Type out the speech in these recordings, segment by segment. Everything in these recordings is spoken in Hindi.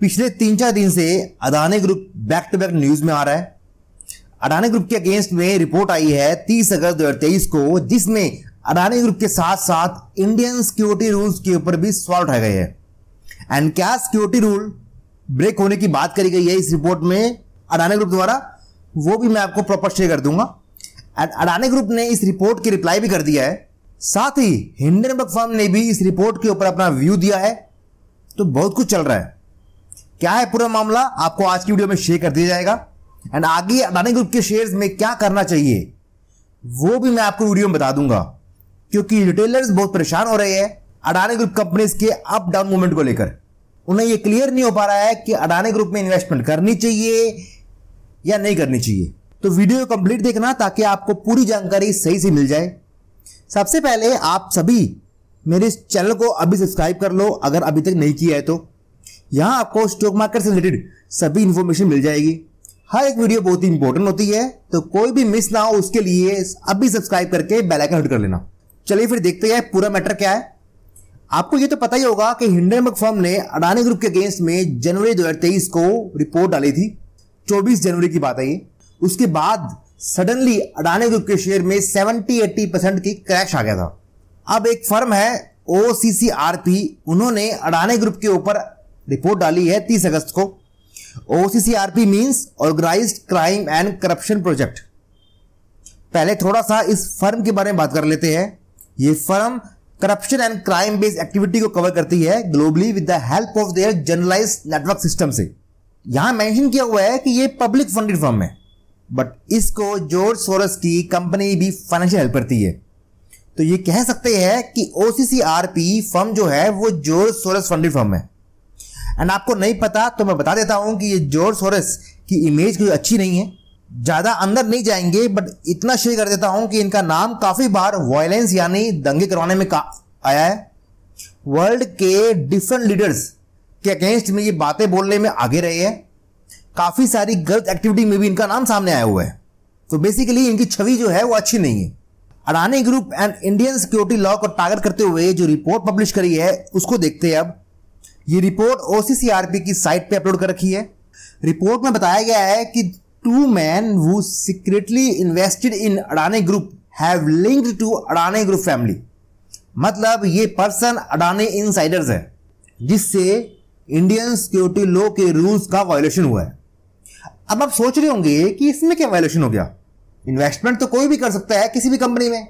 पिछले तीन चार दिन से Adani group back to back news में आ रहा है अडानी ग्रुप के अगेंस्ट में रिपोर्ट आई है 30 अगस्त 2023 को जिसमें अडानी ग्रुप के साथ साथ इंडियन सिक्योरिटी रूल्स के ऊपर भी सवाल उठाए गए हैं एंड क्या सिक्योरिटी रूल ब्रेक होने की बात करी गई है इस रिपोर्ट में अडानी ग्रुप द्वारा वो भी मैं आपको प्रॉपर शेयर कर दूंगा एंड अडानी ग्रुप ने इस रिपोर्ट की रिप्लाई भी कर दिया है साथ ही हिंडनबर्ग फर्म ने भी इस रिपोर्ट के ऊपर अपना व्यू दिया है तो बहुत कुछ चल रहा है क्या है पूरा मामला आपको आज की वीडियो में शेयर कर दिया जाएगा एंड आगे अदानी ग्रुप के शेयर्स में क्या करना चाहिए वो भी मैं आपको वीडियो में बता दूंगा क्योंकि रिटेलर्स बहुत परेशान हो रहे हैं अडानी ग्रुप कंपनीज के अप डाउन मूवमेंट को लेकर उन्हें यह क्लियर नहीं हो पा रहा है कि अडानी ग्रुप में इन्वेस्टमेंट करनी चाहिए या नहीं करनी चाहिए तो वीडियो कंप्लीट देखना ताकि आपको पूरी जानकारी सही से मिल जाए सबसे पहले आप सभी मेरे इस चैनल को अभी सब्सक्राइब कर लो अगर अभी तक नहीं किया है तो यहाँ आपको स्टॉक मार्केट से रिलेटेड सभी इन्फॉर्मेशन मिल जाएगी हर एक वीडियो बहुत ही इंपॉर्टेंट होती है तो कोई भी मिस ना हो उसके लिए अभी सब्सक्राइब करके बेल आइकन हिट कर लेना चलिए फिर देखते हैं पूरा मैटर क्या है आपको ये तो पता ही होगा कि हिंडनबर्ग फर्म ने अडानी ग्रुप के अगेंस्ट में जनवरी 2023 को रिपोर्ट डाली थी 24 जनवरी की बात है ये उसके बाद सडनली अडानी ग्रुप के शेयर में 70-80 परसेंट की क्रैश आ गया था अब एक फर्म है ओ उन्होंने अडानी ग्रुप के ऊपर रिपोर्ट डाली है तीस अगस्त को OCCRP means organised crime and corruption project पहले थोड़ा सा इस फर्म के बारे में बात कर लेते हैं ये firm corruption and crime based activity को कवर करती है globally with the help of their journalist network system से यहां मेंशन किया हुआ है कि ये पब्लिक फंडेड फर्म है बट इसको जॉर्ज सोरस की कंपनी भी फाइनेंशियल हेल्प करती है तो ये कह सकते हैं कि ओसीसीआरपी फर्म जो है वो जॉर्ज सोरस फंडेड फर्म है एंड आपको नहीं पता तो मैं बता देता हूँ कि ये जोर सोरेस की इमेज कोई अच्छी नहीं है ज़्यादा अंदर नहीं जाएंगे बट इतना शेयर कर देता हूँ कि इनका नाम काफ़ी बार वायलेंस यानी दंगे करवाने में का आया है वर्ल्ड के डिफरेंट लीडर्स के अगेंस्ट में ये बातें बोलने में आगे रहे हैं काफ़ी सारी गलत एक्टिविटी में भी इनका नाम सामने आया हुआ है तो बेसिकली इनकी छवि जो है वो अच्छी नहीं है Adani group and Indian security law को टारगेट करते हुए जो रिपोर्ट पब्लिश करी है उसको देखते हैं अब ये रिपोर्ट ओ की साइट पे अपलोड कर रखी है रिपोर्ट में बताया गया है कि टू मैन वो secretly invested in Adani group have linked to Adani group family मतलब ये पर्सन अडानी इनसाइडर्स है जिससे इंडियन सिक्योरिटी लॉ के रूल्स का वायोलेशन हुआ है अब आप सोच रहे होंगे कि इसमें क्या वायोलेशन हो गया इन्वेस्टमेंट तो कोई भी कर सकता है किसी भी कंपनी में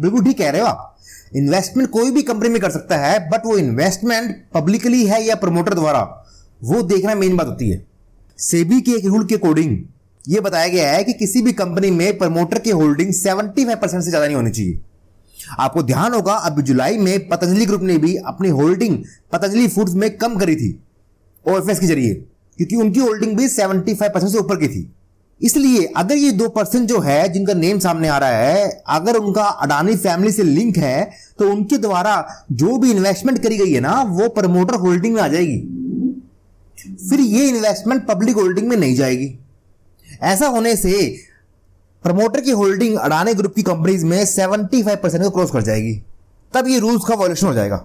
बिल्कुल ठीक कह रहे हो आप इन्वेस्टमेंट कोई भी कंपनी में कर सकता है बट वो इन्वेस्टमेंट पब्लिकली है या प्रमोटर द्वारा वो देखना मेन बात होती है सेबी के एक रूल के अकॉर्डिंग ये बताया गया है कि किसी भी कंपनी में प्रमोटर की होल्डिंग 75 परसेंट से ज़्यादा नहीं होनी चाहिए आपको ध्यान होगा अब जुलाई में पतंजलि ग्रुप ने भी अपनी होल्डिंग पतंजलि फूड्स में कम करी थी ओ के जरिए क्योंकि उनकी होल्डिंग भी 75 परसेंट से ऊपर की थी इसलिए अगर ये दो पर्सन जो है जिनका नेम सामने आ रहा है अगर उनका अडानी फैमिली से लिंक है तो उनके द्वारा जो भी इन्वेस्टमेंट करी गई है ना वो प्रमोटर होल्डिंग में आ जाएगी फिर ये इन्वेस्टमेंट पब्लिक होल्डिंग में नहीं जाएगी ऐसा होने से प्रमोटर की होल्डिंग अडानी ग्रुप की कंपनीज में सेवेंटी फाइव परसेंट को क्रॉस कर जाएगी तब ये रूल्स का वॉल्यूशन हो जाएगा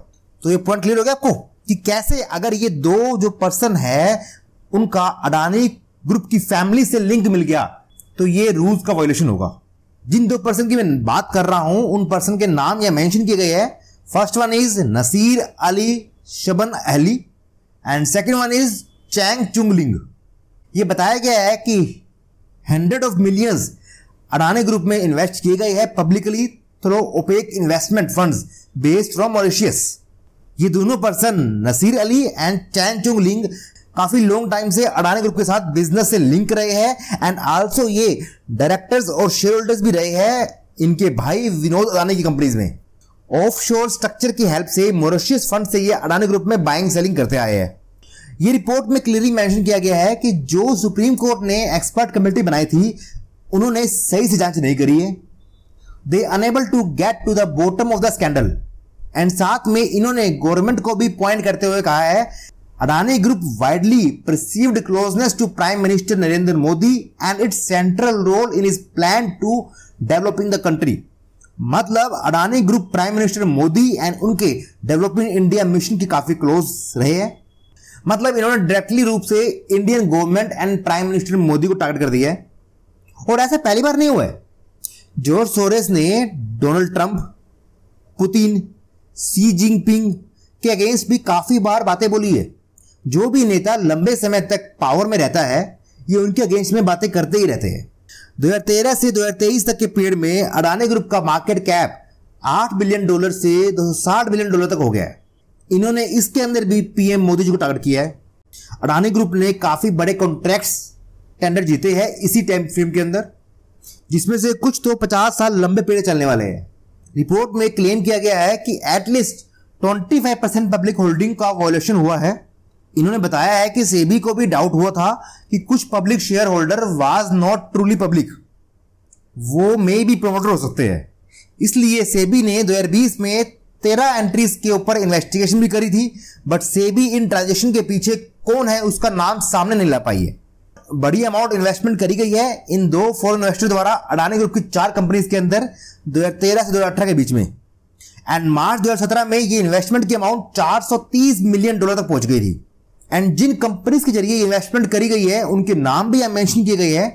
तो ये पॉइंट क्लियर हो गया आपको कि कैसे अगर ये दो जो पर्सन है उनका अडानी ग्रुप की फैमिली से लिंक मिल गया तो ये रूल्स का वायोलेशन होगा जिन दो पर्सन की मैं बात कर रहा हूं उन पर्सन के नाम या मेंशन किए गए हैं first one is Nasir Ali Shaban Ahli and second one is Chang Chung Ling ये बताया गया है कि hundred of millions Adani group में इन्वेस्ट किए गए हैं publicly through opaque investment funds based from Mauritius ये दोनों person Nasir Ali and Chang Chung Ling काफी लॉन्ग टाइम से अडानी ग्रुप के साथ बिजनेस से लिंक रहे हैं एंड आल्सो ये डायरेक्टर्स और शेयर होल्डर्स भी रहे हैं इनके भाई विनोद अडानी की कंपनीज में ऑफशोर स्ट्रक्चर की हेल्प से मोरिशियस फंड से ये अडानी ग्रुप में बाइंग सेलिंग करते आए हैं ये रिपोर्ट में क्लियरली मेंशन किया गया है कि जो सुप्रीम कोर्ट ने एक्सपर्ट कमेटी बनाई थी उन्होंने सही से जांच नहीं करी है they unable to get to the bottom of the scandal and साथ में इन्होंने गवर्नमेंट को भी पॉइंट करते हुए कहा है Adani Group widely perceived closeness to Prime Minister Narendra Modi and its central role in his plan to developing the country. मतलब Adani group prime minister Modi and उनके डेवलपमेंट इंडिया मिशन की काफी क्लोज रहे हैं मतलब इन्होंने डायरेक्टली रूप से Indian government and prime minister Modi को टारगेट कर दिया है और ऐसा पहली बार नहीं हुआ है जोर सोरेस ने Donald Trump Putin Xi Jinping के अगेंस्ट भी काफी बार बातें बोली है जो भी नेता लंबे समय तक पावर में रहता है ये उनके अगेंस्ट में बातें करते ही रहते हैं 2013 से 2023 तक के पीरियड में अडानी ग्रुप का मार्केट कैप 8 बिलियन डॉलर से 260 बिलियन डॉलर तक हो गया है इन्होंने इसके अंदर भी पीएम मोदी जी को टारगेट किया है अडानी ग्रुप ने काफी बड़े कॉन्ट्रैक्ट्स टेंडर जीते हैं इसी टाइम फ्रेम के अंदर जिसमें से कुछ तो 50 साल लंबे पेड़ चलने वाले हैं रिपोर्ट में क्लेम किया गया है कि एटलीस्ट 25 परसेंट पब्लिक होल्डिंग का वॉल्यूशन हुआ है इन्होंने बताया है कि सेबी को भी डाउट हुआ था कि कुछ public shareholder was not truly public वो मे भी प्रमोटर हो सकते हैं इसलिए सेबी ने 2020 में तेरह एंट्रीज के ऊपर इन्वेस्टिगेशन भी करी थी बट सेबी इन ट्रांजेक्शन के पीछे कौन है उसका नाम सामने नहीं ला पाई है बड़ी अमाउंट इन्वेस्टमेंट करी गई है इन दो फॉरन इन्वेस्टर द्वारा अडानी ग्रुप की चार कंपनीज के अंदर दो से दो के बीच में एंड मार्च 2017 में ये इन्वेस्टमेंट की अमाउंट 430 मिलियन डॉलर तक पहुंच गई थी एंड जिन कंपनीज के जरिए इन्वेस्टमेंट करी गई है उनके नाम भी यहां मेंशन किए गए हैं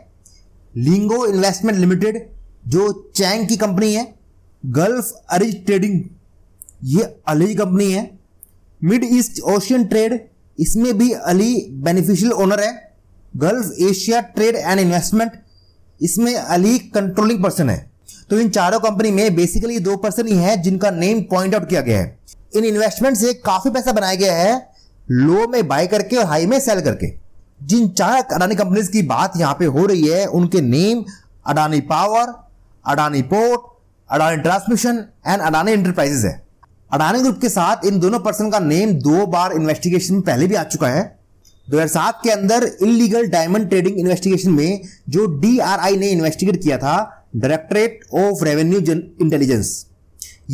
लिंगो इन्वेस्टमेंट लिमिटेड जो चैंग की कंपनी है गल्फ अरिज ट्रेडिंग ये अली कंपनी है मिड ईस्ट ओशियन ट्रेड इसमें भी अली बेनिफिशियल ओनर है Gulf Asia trade and investment इसमें अली कंट्रोलिंग पर्सन है तो इन चारों कंपनी में बेसिकली दो पर्सन ही हैं जिनका नेम पॉइंट आउट किया गया है इन इन्वेस्टमेंट से काफी पैसा बनाया गया है लो में बाय करके और हाई में सेल करके जिन चार अडानी कंपनीज की बात यहां पे हो रही है उनके name Adani power Adani port Adani transmission and Adani enterprises है अडानी ग्रुप के साथ इन दोनों पर्सन का नेम दो बार इन्वेस्टिगेशन में पहले भी आ चुका है 2007 के अंदर इलीगल डायमंड ट्रेडिंग इन्वेस्टिगेशन में जो डी ने इन्वेस्टिगेट किया था डायरेक्टरेट ऑफ रेवेन्यू इंटेलिजेंस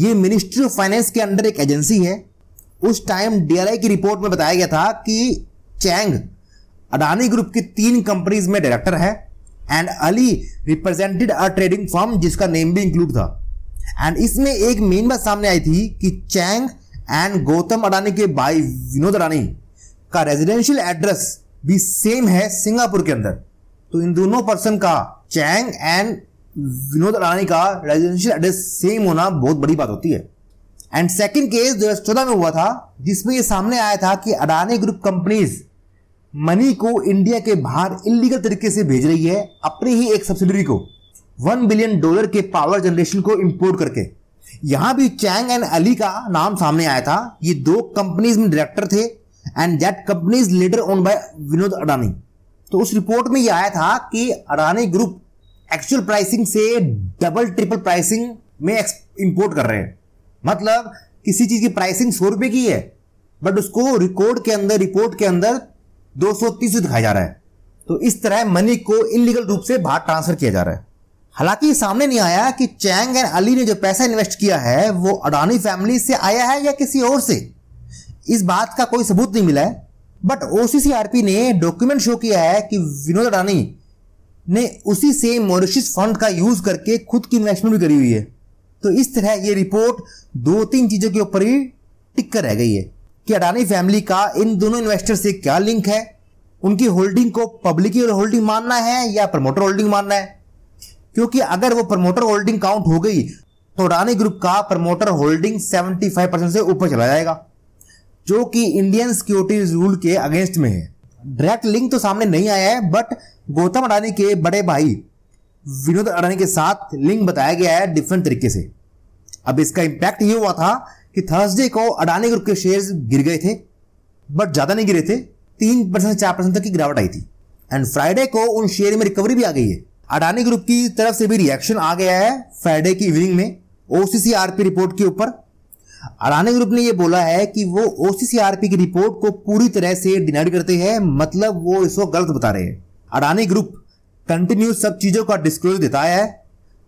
ये मिनिस्ट्री ऑफ फाइनेंस के अंडर एक एजेंसी है उस टाइम डीआरआई की रिपोर्ट में बताया गया था कि चैंग अडानी ग्रुप की तीन कंपनीज में डायरेक्टर है and Ali represented a trading firm जिसका नेम भी इंक्लूड था एंड इसमें एक मेन बात सामने आई थी कि चैंग एंड गौतम अडानी के भाई विनोद अडानी का रेजिडेंशियल एड्रेस भी सेम है सिंगापुर के अंदर तो इन दोनों पर्सन का चैंग एंड विनोद अडानी का रेजिडेंशियल एड्रेस सेम होना बहुत बड़ी बात होती है एंड सेकंड केस दो चौदह में हुआ था जिसमें ये सामने आया था कि अडानी ग्रुप कंपनीज मनी को इंडिया के बाहर इलीगल तरीके से भेज रही है अपनी ही एक सब्सिडरी को वन बिलियन डॉलर के पावर जनरेशन को इम्पोर्ट करके यहां भी चैंग एंड अली का नाम सामने आया था ये दो कंपनीज में डायरेक्टर थे and that companies leader own by Vinod Adani तो उस रिपोर्ट में यह आया था कि अडानी ग्रुप एक्चुअल प्राइसिंग से डबल ट्रिपल प्राइसिंग में इंपोर्ट कर रहे हैं मतलब किसी चीज की प्राइसिंग सौ रुपए की है बट उसको रिकॉर्ड के अंदर रिपोर्ट के अंदर दो सौ तीस दिखाया जा रहा है तो इस तरह मनी को इलीगल रूप से बाहर ट्रांसफर किया जा रहा है हालांकि सामने नहीं आया कि चैंग एंड अली ने जो पैसा इन्वेस्ट किया है वो अडानी फैमिली से आया है या किसी और से इस बात का कोई सबूत नहीं मिला है बट ओसीसीआरपी ने डॉक्यूमेंट शो किया है कि विनोद अडानी ने उसी से मॉरिशस फंड का यूज करके खुद की इन्वेस्टमेंट भी करी हुई है तो इस तरह ये रिपोर्ट दो तीन चीजों के ऊपर ही टिक रह गई है कि अडानी फैमिली का इन दोनों इन्वेस्टर से क्या लिंक है उनकी होल्डिंग को पब्लिक होल्डिंग मानना है या प्रमोटर होल्डिंग मानना है क्योंकि अगर वो प्रमोटर होल्डिंग काउंट हो गई तो अडानी ग्रुप का प्रमोटर होल्डिंग 75 परसेंट से ऊपर चला जाएगा जो कि इंडियन सिक्योरिटी रूल के अगेंस्ट में है डायरेक्ट लिंक तो सामने नहीं आया है बट गौतम अडानी के बड़े भाई विनोद अडानी के साथ लिंक बताया गया है डिफरेंट तरीके से अब इसका इंपैक्ट ये हुआ था कि थर्सडे को अडानी ग्रुप के शेयर्स गिर गए थे बट ज्यादा नहीं गिरे थे तीन परसेंट चार परसेंट तक की गिरावट आई थी एंड फ्राइडे को उन शेयर में रिकवरी भी आ गई है अडानी ग्रुप की तरफ से भी रिएक्शन आ गया है फ्राइडे की इवनिंग में ओसीसीआरपी रिपोर्ट के ऊपर अडानी ग्रुप ने यह बोला है कि वो ओसीसीआरपी की रिपोर्ट को पूरी तरह से डिनाइड करते हैं मतलब वो इसको गलत बता रहे हैं अडानी ग्रुप कंटिन्यू सब चीज़ों का डिस्क्लोज देता है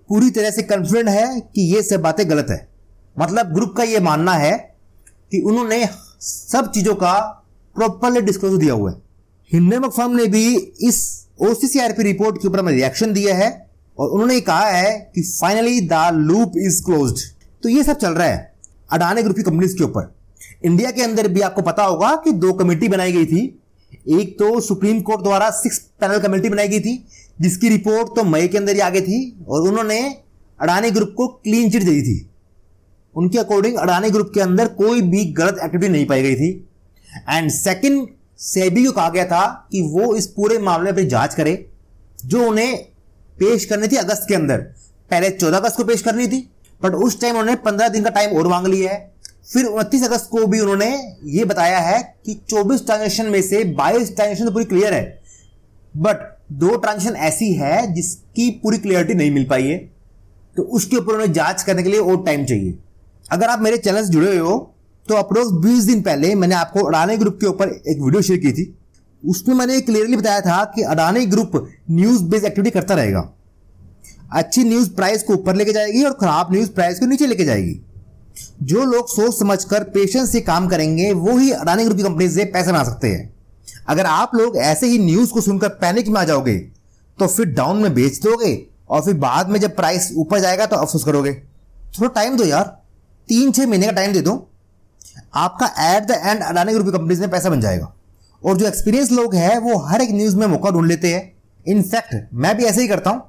पूरी तरह से कन्फिडेंट है कि ये सब बातें गलत है मतलब ग्रुप का ये मानना है कि उन्होंने सब चीज़ों का प्रॉपरली डिस्क्लोज दिया हुआ है हिंडनबर्ग फर्म ने भी इस ओ रिपोर्ट के ऊपर में रिएक्शन दिया है और उन्होंने कहा है कि finally the loop is close तो ये सब चल रहा है अडानी ग्रुप की कंपनीज के ऊपर इंडिया के अंदर भी आपको पता होगा कि दो कमेटी बनाई गई थी एक तो सुप्रीम कोर्ट द्वारा सिक्स पैनल कमेटी बनाई गई थी जिसकी रिपोर्ट तो मई के अंदर ही आ गई थी और उन्होंने अडानी ग्रुप को क्लीन चिट दी थी उनके अकॉर्डिंग अडानी ग्रुप के अंदर कोई भी गलत एक्टिविटी नहीं पाई गई थी एंड सेकेंड सेबी को कहा गया था कि वो इस पूरे मामले पर जांच करे जो उन्हें पेश करनी थी अगस्त के अंदर पहले चौदह अगस्त को पेश करनी थी बट उस टाइम उन्होंने पंद्रह दिन का टाइम और मांग लिया है फिर उनतीस अगस्त को भी उन्होंने ये बताया है कि 24 ट्रांजेक्शन में से 22 ट्रांजेक्शन तो पूरी क्लियर है बट दो ट्रांजेक्शन ऐसी है जिसकी पूरी क्लियरिटी नहीं मिल पाई है तो उसके ऊपर उन्हें जांच करने के लिए और टाइम चाहिए अगर आप मेरे चैनल से जुड़े हुए हो तो अप्रोक्स बीस दिन पहले मैंने आपको अडानी ग्रुप के ऊपर एक वीडियो शेयर की थी उसमें मैंने क्लियरली बताया था कि Adani group news based activity करता रहेगा अच्छी न्यूज प्राइस को ऊपर लेके जाएगी और खराब न्यूज प्राइस को नीचे लेके जाएगी जो लोग सोच समझकर पेशेंस से काम करेंगे वो ही अडानी ग्रुप की कंपनी से पैसे बना सकते हैं अगर आप लोग ऐसे ही न्यूज को सुनकर पैनिक में आ जाओगे तो फिर डाउन में बेच दोगे और फिर बाद में जब प्राइस ऊपर जाएगा तो अफसोस करोगे थोड़ा टाइम दो यार तीन छः महीने का टाइम दे दो आपका at the end Adani group की कंपनीज में पैसा बन जाएगा और जो एक्सपीरियंस लोग हैं वो हर एक न्यूज़ में मौका ढूंढ लेते हैं इनफैक्ट मैं भी ऐसे ही करता हूँ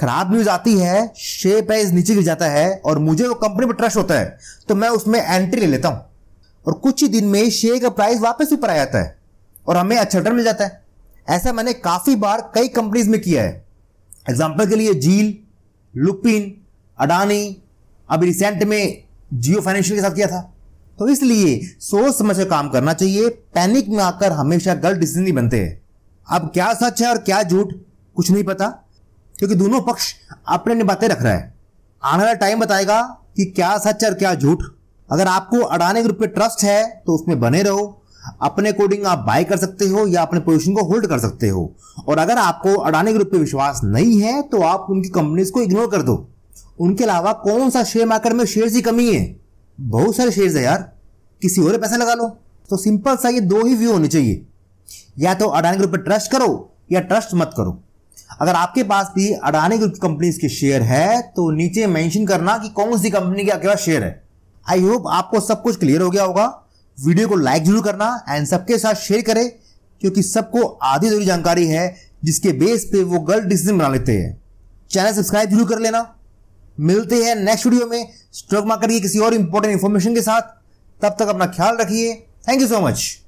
खराब न्यूज आती है शेयर प्राइस नीचे गिर जाता है और मुझे वो कंपनी पर ट्रस्ट होता है तो मैं उसमें एंट्री ले लेता हूं और कुछ ही दिन में शेयर का प्राइस वापस ऊपर आ जाता है और हमें अच्छा रिटर्न मिल जाता है ऐसा मैंने काफ़ी बार कई कंपनीज में किया है एग्जाम्पल के लिए जील लुपिन अडानी अभी रिसेंट में जियो फाइनेंशियल के साथ किया था तो इसलिए सोच समझ कर काम करना चाहिए पैनिक में आकर हमेशा गलत डिसीजन ही बनते हैं अब क्या सच है और क्या झूठ कुछ नहीं पता क्योंकि दोनों पक्ष अपने अपनी बातें रख रहा है आने वाला टाइम बताएगा कि क्या सच और क्या झूठ अगर आपको अडानी ग्रुप पे ट्रस्ट है तो उसमें बने रहो अपने अकॉर्डिंग आप बाय कर सकते हो या अपने पोजीशन को होल्ड कर सकते हो और अगर आपको अडानी ग्रुप पे विश्वास नहीं है तो आप उनकी कंपनीज को इग्नोर कर दो उनके अलावा कौन सा शेयर मार्केट में शेयर की कमी है बहुत सारे शेयर है यार किसी और पैसा लगा लो तो सिंपल सा ये दो ही व्यू होने चाहिए या तो अडानी ग्रुप पर ट्रस्ट करो या ट्रस्ट मत करो अगर आपके पास भी अडानी ग्रुप कंपनीज के शेयर है तो नीचे मेंशन करना कि कौन सी कंपनी के आपके पास शेयर है आई होप आपको सब कुछ क्लियर हो गया होगा वीडियो को लाइक जरूर करना एंड सबके साथ शेयर करें क्योंकि सबको आधी जरूरी जानकारी है जिसके बेस पे वो गलत डिसीजन बना लेते हैं चैनल सब्सक्राइब जरूर कर लेना मिलते हैं नेक्स्ट वीडियो में स्टॉक मार्केट की किसी और इंपॉर्टेंट इन्फॉर्मेशन के साथ तब तक अपना ख्याल रखिए थैंक यू सो मच